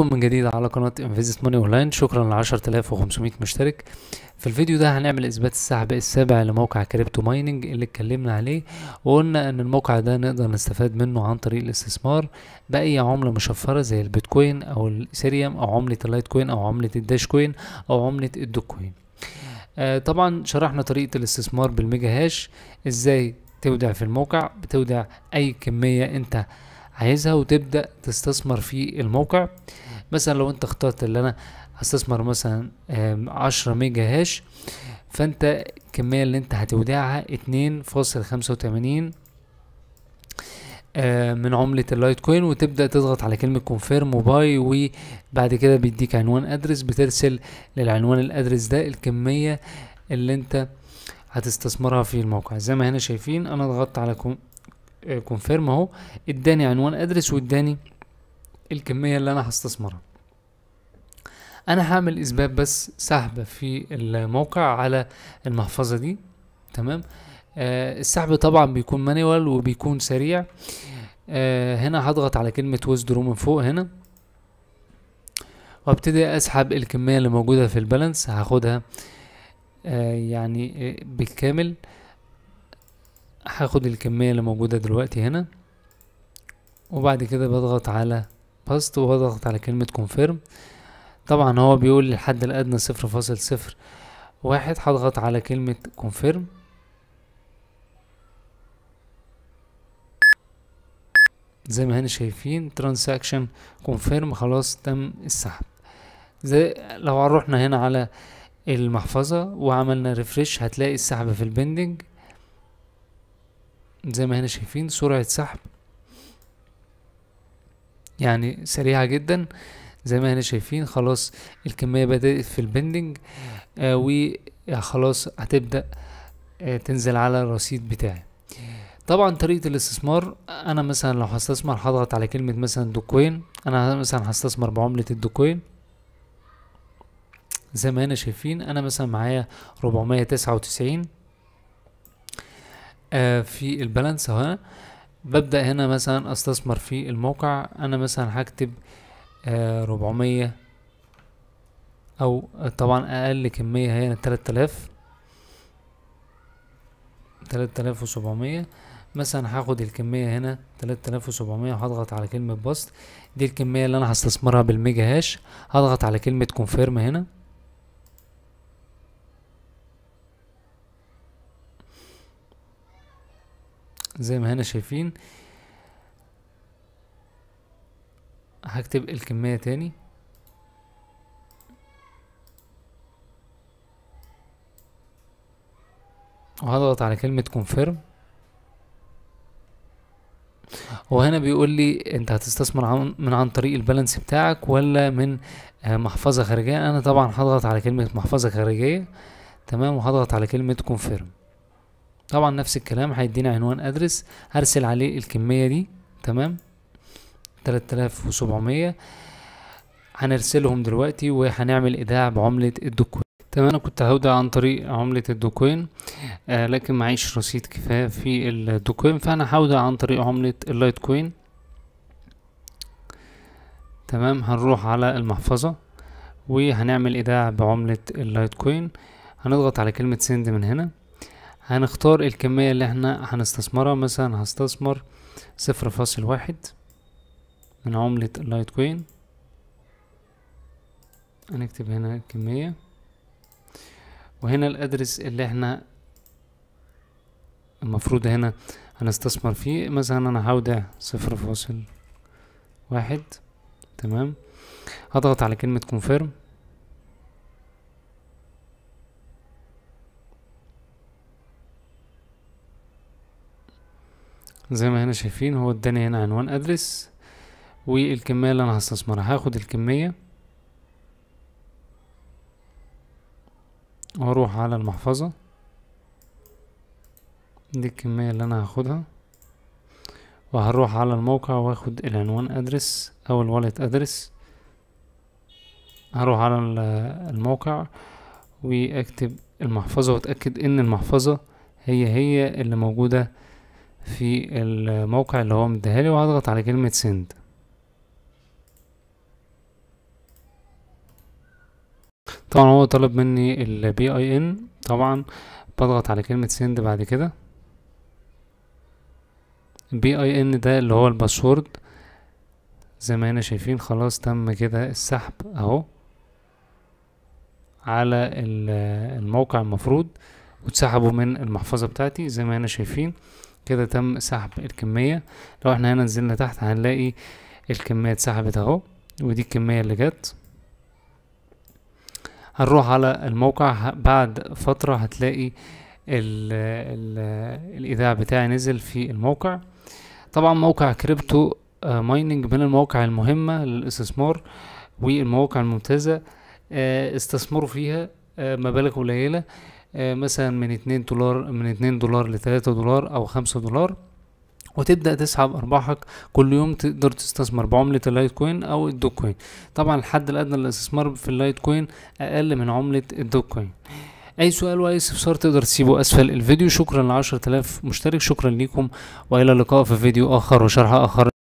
بكم من جديد على قناة انفيزت موني اونلاين شكرا ل 10500 مشترك في الفيديو ده هنعمل اثبات السحب السابع لموقع كريبتو مايننج اللي اتكلمنا عليه وقلنا ان الموقع ده نقدر نستفاد منه عن طريق الاستثمار باي عملة مشفرة زي البيتكوين او الايثيريوم او عملة اللايت كوين او عملة الداش كوين او عملة الدوكوين آه طبعا شرحنا طريقة الاستثمار بالميجا هاش ازاي تودع في الموقع بتودع اي كمية انت عايزها وتبدا تستثمر في الموقع مثلا لو انت اخترت اللي انا هستثمر مثلا عشرة ميجا هاش فانت الكميه اللي انت هتودعها اتنين فاصل خمسة وتمانين آه، من عملة اللايت كوين وتبدأ تضغط على كلمة كونفيرم وباي وبعد كده بيديك عنوان ادرس بترسل للعنوان الادرس ده الكمية اللي انت هتستثمرها في الموقع زي ما هنا شايفين انا ضغطت على كونفيرم اهو اداني عنوان ادرس واداني الكميه اللي انا هستثمرها انا هعمل اسباب بس سحب في الموقع على المحفظه دي تمام آه السحب طبعا بيكون مانيوال وبيكون سريع آه هنا هضغط على كلمه درو من فوق هنا وابتدي اسحب الكميه اللي موجوده في البالانس هاخدها آه يعني آه، بالكامل آه هاخد الكمية اللي موجودة دلوقتي هنا وبعد كده بضغط على باست وبضغط على كلمة كونفيرم طبعا هو بيقول الحد الأدنى صفر فاصل صفر واحد هضغط على كلمة كونفيرم زي ما هنا شايفين ترانساكشن كونفيرم خلاص تم السحب زي لو روحنا هنا على المحفظة وعملنا ريفرش هتلاقي السحب في البندنج زي ما هنا شايفين سرعة سحب يعني سريعة جدا زي ما هنا شايفين خلاص الكمية بدأت في البندنج آه وخلاص هتبدأ آه تنزل على الرصيد بتاعي طبعا طريقة الاستثمار انا مثلا لو هستثمر هضغط على كلمة مثلا دوكوين انا مثلا هستثمر بعملة الدوكوين زي ما هنا شايفين انا مثلا معايا ربعمية تسعة وتسعين آه، في البالانس هنا ببدأ هنا مثلا استثمر في الموقع انا مثلا هكتب 400 آه، او طبعا اقل كمية هي 3000 يعني 3700 مثلا هاخد الكمية هنا 3700 وهضغط على كلمة بسط دي الكمية اللي انا هستثمرها بالميجا هاش هضغط على كلمة كونفيرم هنا زي ما هنا شايفين هكتب الكمية تاني وهضغط على كلمة confirm وهنا بيقول لي انت هتستثمر عن من عن طريق البالانس بتاعك ولا من آه، محفظة خارجية انا طبعا هضغط على كلمة محفظة خارجية تمام وهضغط على كلمة confirm طبعا نفس الكلام هيدينا عنوان ادرس هرسل عليه الكمية دي تمام 3700 هنرسلهم دلوقتي وهنعمل ايداع بعملة الدوكوين تمام انا كنت هودع عن طريق عملة الدوكوين آه لكن معيش رصيد كفاية في الدوكوين فانا هودع عن طريق عملة اللايت كوين تمام هنروح على المحفظة وهنعمل ايداع بعملة اللايت كوين هنضغط على كلمة سند من هنا هنختار الكمية اللي احنا هنستثمرها مثلا هستثمر صفر فاصل واحد من عملة اللايت كوين هنكتب هنا الكمية وهنا الادرس اللي احنا المفروض هنا هنستثمر فيه مثلا انا هودع صفر فاصل واحد تمام هضغط على كلمة كونفيرم زي ما هنا شايفين هو اداني هنا عنوان ادرس والكمية اللي انا هستثمرها هاخد الكمية واروح على المحفظة دي الكمية اللي انا هاخدها وهروح على الموقع واخد العنوان ادرس او الوالت ادرس هروح على الموقع واكتب المحفظة واتأكد ان المحفظة هي هي اللي موجودة في الموقع اللي هو مديهالي وهضغط على كلمة سند طبعا هو طلب مني البي اي ان طبعا بضغط على كلمة سند بعد كده بي اي ان ده اللي هو الباسورد زي ما هنا شايفين خلاص تم كده السحب اهو على الموقع المفروض وتسحبه من المحفظة بتاعتي زي ما هنا شايفين كده تم سحب الكمية لو احنا هنا نزلنا تحت هنلاقي الكمية اتسحبت اهو ودي الكمية اللي جت هنروح على الموقع بعد فترة هتلاقي ال ال الإيداع بتاعي نزل في الموقع طبعا موقع كريبتو آه، مايننج من المواقع المهمة للاستثمار والمواقع الممتازة آه، استثمروا فيها آه، مبالغ قليلة آه، مثلا من اتنين دولار من اتنين دولار لتلاتة دولار او خمسة دولار وتبدا تسحب ارباحك كل يوم تقدر تستثمر بعمله اللايت كوين او الدوك كوين طبعا الحد الادنى للاستثمار في اللايت كوين اقل من عمله الدوك كوين اي سؤال واي استفسار تقدر تسيبه اسفل الفيديو شكرا ل 10000 مشترك شكرا ليكم والى اللقاء في فيديو اخر وشرح اخر